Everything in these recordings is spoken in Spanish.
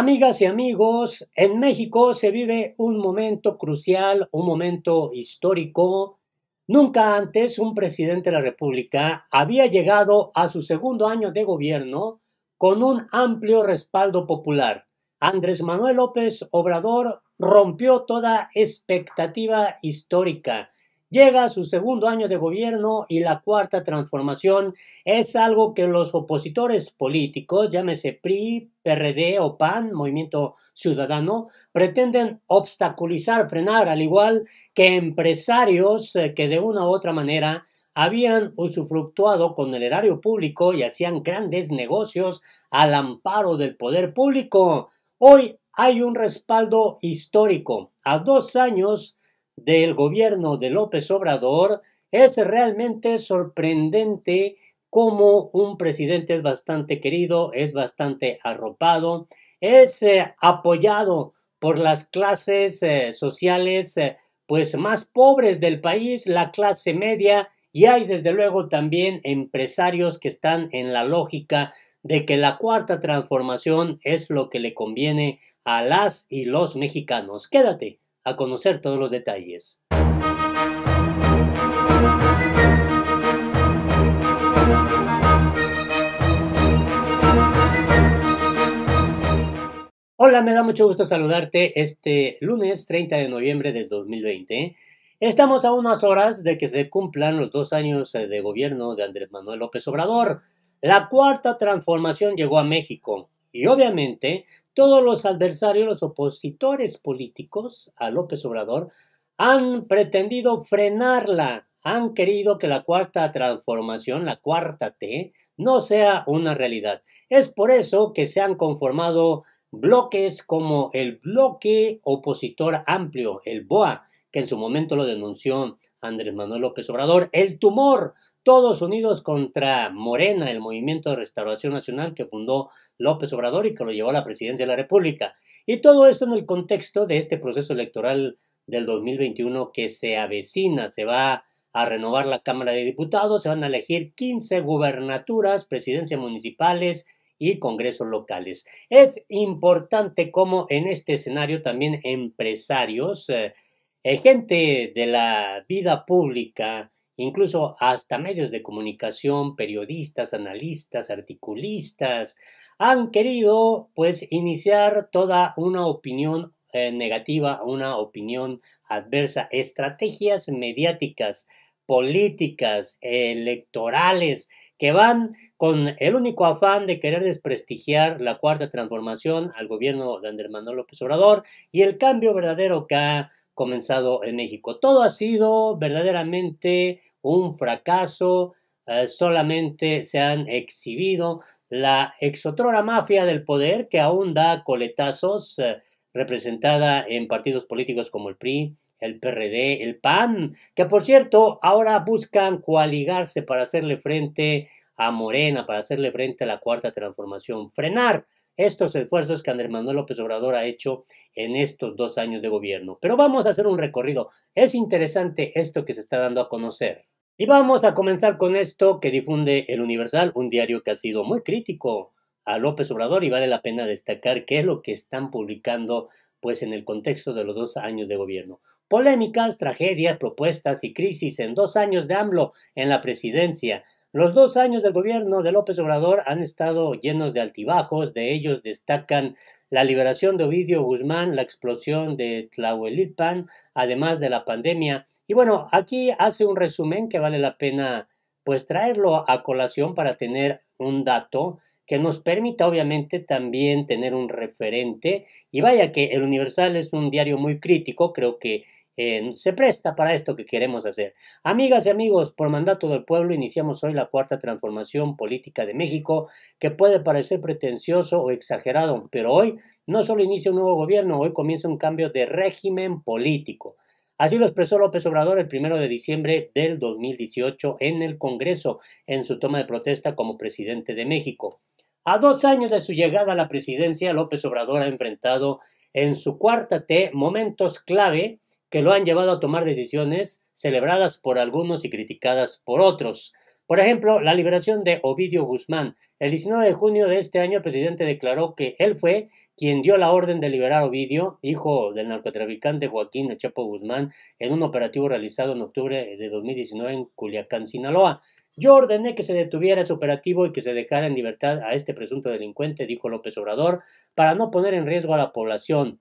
Amigas y amigos, en México se vive un momento crucial, un momento histórico. Nunca antes un presidente de la República había llegado a su segundo año de gobierno con un amplio respaldo popular. Andrés Manuel López Obrador rompió toda expectativa histórica Llega su segundo año de gobierno y la cuarta transformación es algo que los opositores políticos, llámese PRI, PRD o PAN, Movimiento Ciudadano, pretenden obstaculizar, frenar, al igual que empresarios eh, que de una u otra manera habían usufructuado con el erario público y hacían grandes negocios al amparo del poder público. Hoy hay un respaldo histórico. A dos años del gobierno de López Obrador, es realmente sorprendente cómo un presidente es bastante querido, es bastante arropado, es eh, apoyado por las clases eh, sociales eh, pues más pobres del país, la clase media y hay desde luego también empresarios que están en la lógica de que la cuarta transformación es lo que le conviene a las y los mexicanos. Quédate a conocer todos los detalles. Hola, me da mucho gusto saludarte este lunes 30 de noviembre del 2020. Estamos a unas horas de que se cumplan los dos años eh, de gobierno de Andrés Manuel López Obrador. La cuarta transformación llegó a México y obviamente todos los adversarios, los opositores políticos a López Obrador, han pretendido frenarla, han querido que la cuarta transformación, la cuarta T, no sea una realidad. Es por eso que se han conformado bloques como el bloque opositor amplio, el BOA, que en su momento lo denunció Andrés Manuel López Obrador, el tumor todos unidos contra Morena, el movimiento de restauración nacional que fundó López Obrador y que lo llevó a la presidencia de la República. Y todo esto en el contexto de este proceso electoral del 2021 que se avecina, se va a renovar la Cámara de Diputados, se van a elegir 15 gubernaturas, presidencias municipales y congresos locales. Es importante como en este escenario también empresarios, eh, eh, gente de la vida pública, incluso hasta medios de comunicación, periodistas, analistas, articulistas, han querido pues iniciar toda una opinión eh, negativa, una opinión adversa, estrategias mediáticas, políticas, electorales, que van con el único afán de querer desprestigiar la cuarta transformación al gobierno de Andrés Manuel López Obrador y el cambio verdadero que ha comenzado en México. Todo ha sido verdaderamente un fracaso, eh, solamente se han exhibido la exotrora mafia del poder que aún da coletazos, eh, representada en partidos políticos como el PRI, el PRD, el PAN, que por cierto ahora buscan coaligarse para hacerle frente a Morena, para hacerle frente a la cuarta transformación, frenar estos esfuerzos que Andrés Manuel López Obrador ha hecho en estos dos años de gobierno. Pero vamos a hacer un recorrido. Es interesante esto que se está dando a conocer. Y vamos a comenzar con esto que difunde El Universal, un diario que ha sido muy crítico a López Obrador y vale la pena destacar qué es lo que están publicando pues en el contexto de los dos años de gobierno. Polémicas, tragedias, propuestas y crisis en dos años de AMLO en la presidencia. Los dos años del gobierno de López Obrador han estado llenos de altibajos, de ellos destacan la liberación de Ovidio Guzmán, la explosión de Tlahuelitpan, además de la pandemia. Y bueno, aquí hace un resumen que vale la pena pues traerlo a colación para tener un dato que nos permita obviamente también tener un referente. Y vaya que el Universal es un diario muy crítico, creo que se presta para esto que queremos hacer. Amigas y amigos, por mandato del pueblo iniciamos hoy la cuarta transformación política de México, que puede parecer pretencioso o exagerado, pero hoy no solo inicia un nuevo gobierno, hoy comienza un cambio de régimen político. Así lo expresó López Obrador el primero de diciembre del 2018 en el Congreso, en su toma de protesta como presidente de México. A dos años de su llegada a la presidencia, López Obrador ha enfrentado en su cuarta T momentos clave que lo han llevado a tomar decisiones celebradas por algunos y criticadas por otros. Por ejemplo, la liberación de Ovidio Guzmán. El 19 de junio de este año, el presidente declaró que él fue quien dio la orden de liberar a Ovidio, hijo del narcotraficante Joaquín El Chapo Guzmán, en un operativo realizado en octubre de 2019 en Culiacán, Sinaloa. Yo ordené que se detuviera ese operativo y que se dejara en libertad a este presunto delincuente, dijo López Obrador, para no poner en riesgo a la población.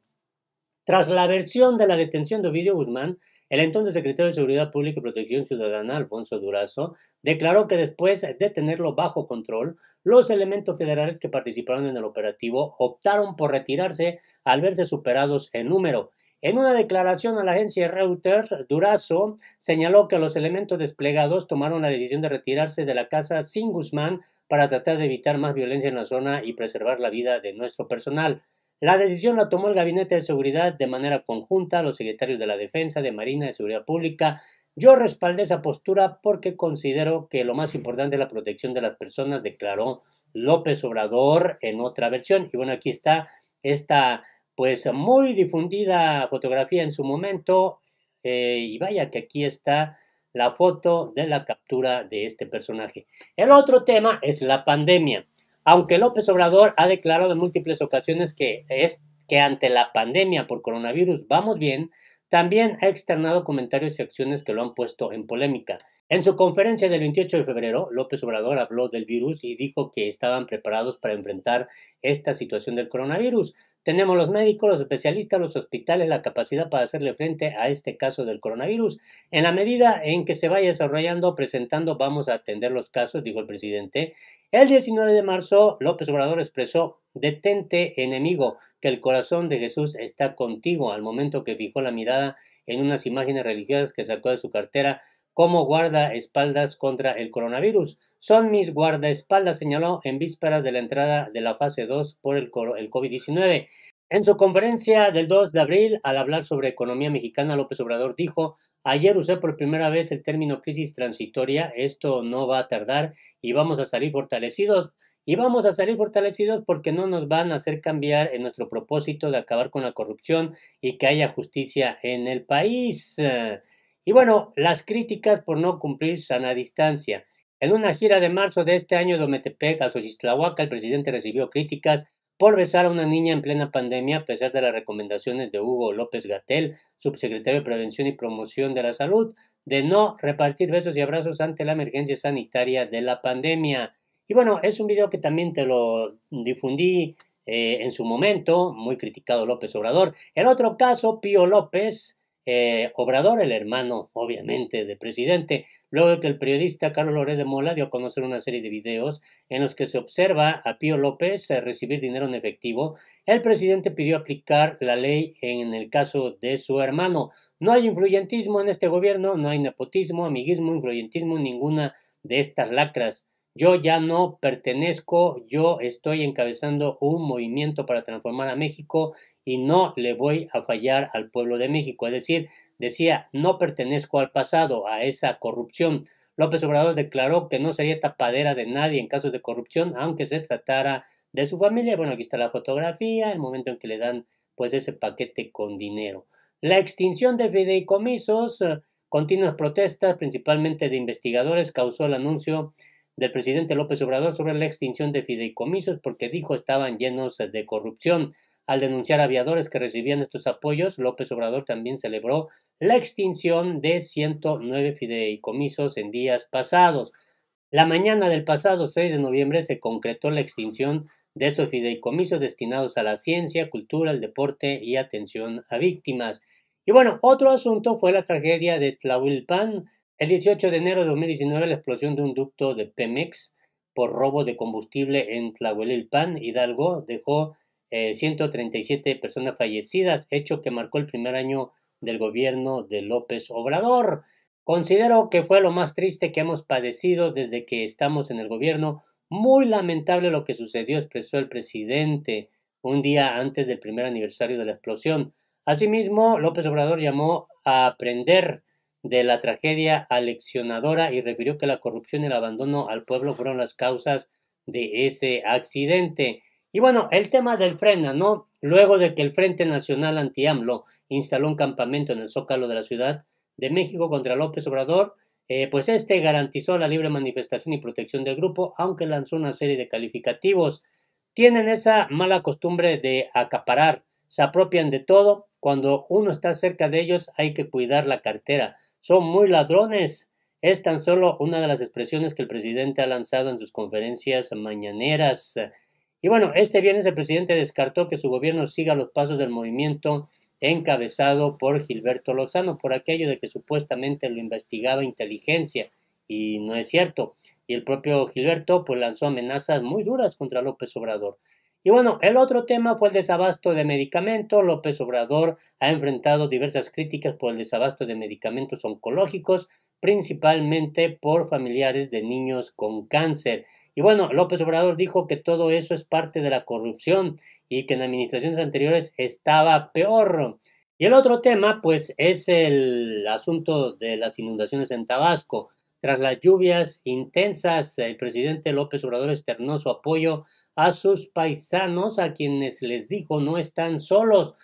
Tras la versión de la detención de Ovidio Guzmán, el entonces secretario de Seguridad Pública y Protección Ciudadana, Alfonso Durazo, declaró que después de tenerlo bajo control, los elementos federales que participaron en el operativo optaron por retirarse al verse superados en número. En una declaración a la agencia Reuters, Durazo señaló que los elementos desplegados tomaron la decisión de retirarse de la casa sin Guzmán para tratar de evitar más violencia en la zona y preservar la vida de nuestro personal. La decisión la tomó el Gabinete de Seguridad de manera conjunta, los secretarios de la Defensa, de Marina, de Seguridad Pública. Yo respaldé esa postura porque considero que lo más importante es la protección de las personas, declaró López Obrador en otra versión. Y bueno, aquí está esta pues muy difundida fotografía en su momento. Eh, y vaya que aquí está la foto de la captura de este personaje. El otro tema es la pandemia aunque López Obrador ha declarado en múltiples ocasiones que es que ante la pandemia por coronavirus vamos bien, también ha externado comentarios y acciones que lo han puesto en polémica. En su conferencia del 28 de febrero, López Obrador habló del virus y dijo que estaban preparados para enfrentar esta situación del coronavirus. Tenemos los médicos, los especialistas, los hospitales, la capacidad para hacerle frente a este caso del coronavirus. En la medida en que se vaya desarrollando, presentando, vamos a atender los casos, dijo el presidente. El 19 de marzo, López Obrador expresó, detente enemigo, que el corazón de Jesús está contigo, al momento que fijó la mirada en unas imágenes religiosas que sacó de su cartera como espaldas contra el coronavirus. Son mis guardaespaldas, señaló en vísperas de la entrada de la fase 2 por el COVID-19. En su conferencia del 2 de abril, al hablar sobre economía mexicana, López Obrador dijo, ayer usé por primera vez el término crisis transitoria, esto no va a tardar y vamos a salir fortalecidos. Y vamos a salir fortalecidos porque no nos van a hacer cambiar en nuestro propósito de acabar con la corrupción y que haya justicia en el país. Y bueno, las críticas por no cumplir sana distancia. En una gira de marzo de este año de Ometepec a Xochitlahuaca, el presidente recibió críticas por besar a una niña en plena pandemia, a pesar de las recomendaciones de Hugo López Gatel, subsecretario de Prevención y Promoción de la Salud, de no repartir besos y abrazos ante la emergencia sanitaria de la pandemia. Y bueno, es un video que también te lo difundí eh, en su momento, muy criticado López Obrador. En otro caso, Pío López eh, Obrador, el hermano, obviamente, de presidente, luego de que el periodista Carlos Loré de Mola dio a conocer una serie de videos en los que se observa a Pío López eh, recibir dinero en efectivo, el presidente pidió aplicar la ley en el caso de su hermano. No hay influyentismo en este gobierno, no hay nepotismo, amiguismo, influyentismo, ninguna de estas lacras yo ya no pertenezco, yo estoy encabezando un movimiento para transformar a México y no le voy a fallar al pueblo de México. Es decir, decía, no pertenezco al pasado, a esa corrupción. López Obrador declaró que no sería tapadera de nadie en casos de corrupción, aunque se tratara de su familia. Bueno, aquí está la fotografía, el momento en que le dan pues ese paquete con dinero. La extinción de fideicomisos, eh, continuas protestas, principalmente de investigadores, causó el anuncio del presidente López Obrador sobre la extinción de fideicomisos porque dijo estaban llenos de corrupción. Al denunciar aviadores que recibían estos apoyos, López Obrador también celebró la extinción de 109 fideicomisos en días pasados. La mañana del pasado 6 de noviembre se concretó la extinción de estos fideicomisos destinados a la ciencia, cultura, el deporte y atención a víctimas. Y bueno, otro asunto fue la tragedia de Tlahuilpan, el 18 de enero de 2019, la explosión de un ducto de Pemex por robo de combustible en Tlahuelilpan, Hidalgo, dejó 137 eh, personas fallecidas, hecho que marcó el primer año del gobierno de López Obrador. Considero que fue lo más triste que hemos padecido desde que estamos en el gobierno. Muy lamentable lo que sucedió, expresó el presidente un día antes del primer aniversario de la explosión. Asimismo, López Obrador llamó a aprender de la tragedia aleccionadora y refirió que la corrupción y el abandono al pueblo fueron las causas de ese accidente. Y bueno, el tema del frena, ¿no? Luego de que el Frente Nacional Anti-AMLO instaló un campamento en el zócalo de la Ciudad de México contra López Obrador, eh, pues este garantizó la libre manifestación y protección del grupo, aunque lanzó una serie de calificativos. Tienen esa mala costumbre de acaparar, se apropian de todo. Cuando uno está cerca de ellos hay que cuidar la cartera, son muy ladrones. Es tan solo una de las expresiones que el presidente ha lanzado en sus conferencias mañaneras. Y bueno, este viernes el presidente descartó que su gobierno siga los pasos del movimiento encabezado por Gilberto Lozano, por aquello de que supuestamente lo investigaba inteligencia, y no es cierto. Y el propio Gilberto pues lanzó amenazas muy duras contra López Obrador. Y bueno, el otro tema fue el desabasto de medicamentos. López Obrador ha enfrentado diversas críticas por el desabasto de medicamentos oncológicos, principalmente por familiares de niños con cáncer. Y bueno, López Obrador dijo que todo eso es parte de la corrupción y que en administraciones anteriores estaba peor. Y el otro tema, pues, es el asunto de las inundaciones en Tabasco. Tras las lluvias intensas, el presidente López Obrador externó su apoyo a sus paisanos, a quienes les dijo no están solos.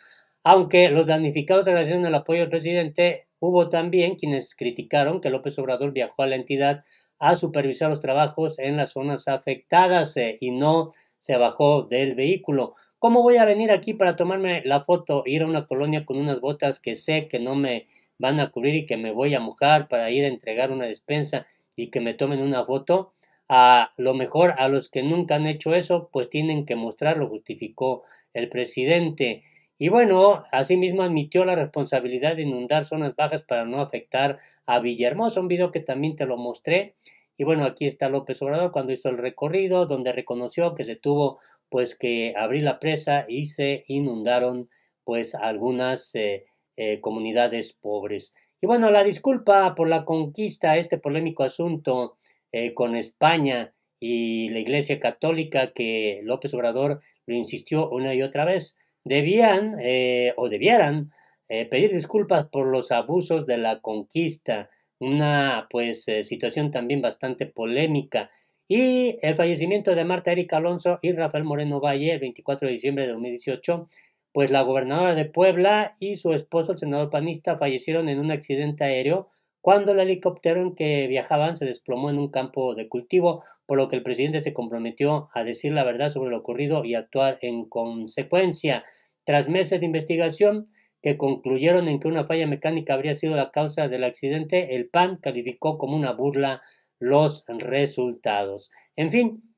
Aunque los damnificados agradecieron el apoyo del presidente, hubo también quienes criticaron que López Obrador viajó a la entidad a supervisar los trabajos en las zonas afectadas eh, y no se bajó del vehículo. ¿Cómo voy a venir aquí para tomarme la foto, e ir a una colonia con unas botas que sé que no me van a cubrir y que me voy a mojar para ir a entregar una despensa y que me tomen una foto? a lo mejor a los que nunca han hecho eso, pues tienen que mostrarlo, justificó el presidente. Y bueno, asimismo admitió la responsabilidad de inundar zonas bajas para no afectar a Villahermosa, un video que también te lo mostré. Y bueno, aquí está López Obrador cuando hizo el recorrido, donde reconoció que se tuvo pues que abrir la presa y se inundaron pues algunas eh, eh, comunidades pobres. Y bueno, la disculpa por la conquista, este polémico asunto eh, con España y la Iglesia Católica que López Obrador lo insistió una y otra vez, debían eh, o debieran eh, pedir disculpas por los abusos de la conquista, una pues situación también bastante polémica. Y el fallecimiento de Marta Erika Alonso y Rafael Moreno Valle el 24 de diciembre de 2018, pues la gobernadora de Puebla y su esposo, el senador panista, fallecieron en un accidente aéreo cuando el helicóptero en que viajaban se desplomó en un campo de cultivo, por lo que el presidente se comprometió a decir la verdad sobre lo ocurrido y actuar en consecuencia. Tras meses de investigación, que concluyeron en que una falla mecánica habría sido la causa del accidente, el PAN calificó como una burla los resultados. En fin,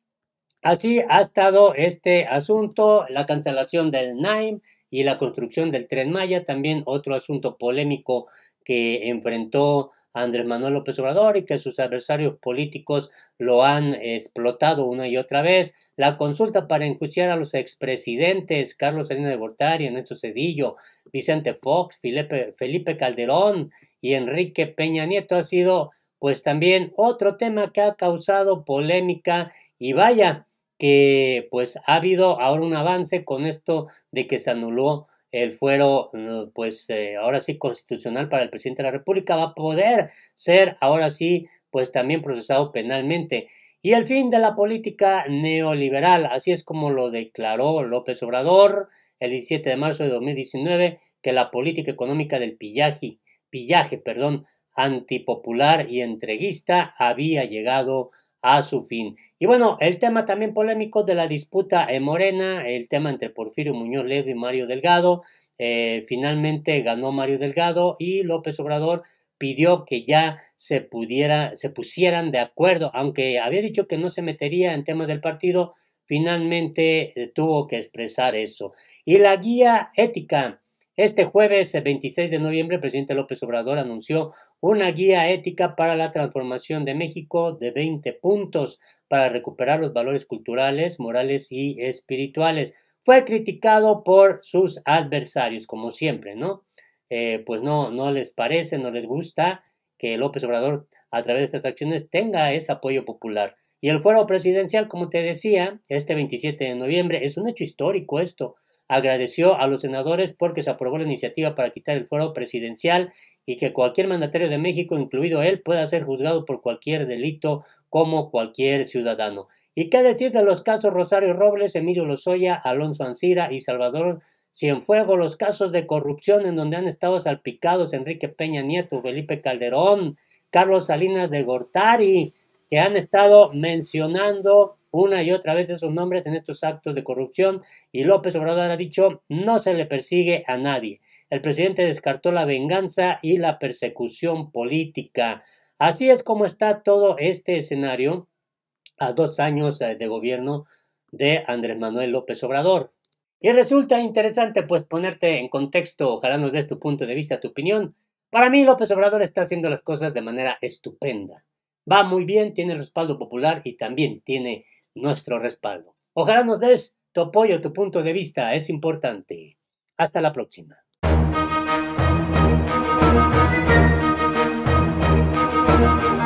así ha estado este asunto, la cancelación del NAIM y la construcción del tren Maya, también otro asunto polémico que enfrentó Andrés Manuel López Obrador y que sus adversarios políticos lo han explotado una y otra vez. La consulta para enjuiciar a los expresidentes Carlos Salinas de Gortari, Ernesto Cedillo, Vicente Fox, Felipe, Felipe Calderón y Enrique Peña Nieto ha sido pues también otro tema que ha causado polémica y vaya que pues ha habido ahora un avance con esto de que se anuló el fuero, mm, pues eh, ahora sí constitucional para el presidente de la República, va a poder ser ahora sí, pues también procesado penalmente. Y el fin de la política neoliberal, así es como lo declaró López Obrador el 17 de marzo de 2019, que la política económica del pillaje, pillaje perdón, antipopular y entreguista había llegado a su fin. Y bueno, el tema también polémico de la disputa en Morena, el tema entre Porfirio Muñoz Ledo y Mario Delgado. Eh, finalmente ganó Mario Delgado y López Obrador pidió que ya se pudiera, se pusieran de acuerdo, aunque había dicho que no se metería en temas del partido, finalmente eh, tuvo que expresar eso. Y la guía ética. Este jueves 26 eh, de noviembre, el presidente López Obrador anunció una guía ética para la transformación de México de 20 puntos para recuperar los valores culturales, morales y espirituales. Fue criticado por sus adversarios, como siempre, ¿no? Eh, pues no, no les parece, no les gusta que López Obrador, a través de estas acciones, tenga ese apoyo popular. Y el foro presidencial, como te decía, este 27 de noviembre, es un hecho histórico esto agradeció a los senadores porque se aprobó la iniciativa para quitar el foro presidencial y que cualquier mandatario de México, incluido él, pueda ser juzgado por cualquier delito como cualquier ciudadano. ¿Y qué decir de los casos Rosario Robles, Emilio Lozoya, Alonso Ancira y Salvador Cienfuego, los casos de corrupción en donde han estado salpicados Enrique Peña Nieto, Felipe Calderón, Carlos Salinas de Gortari, que han estado mencionando una y otra vez esos nombres en estos actos de corrupción y López Obrador ha dicho no se le persigue a nadie el presidente descartó la venganza y la persecución política. Así es como está todo este escenario a dos años eh, de gobierno de Andrés Manuel López Obrador. Y resulta interesante pues ponerte en contexto, ojalá nos des tu punto de vista, tu opinión. Para mí López Obrador está haciendo las cosas de manera estupenda. Va muy bien, tiene respaldo popular y también tiene nuestro respaldo. Ojalá nos des tu apoyo, tu punto de vista, es importante. Hasta la próxima. Thank you.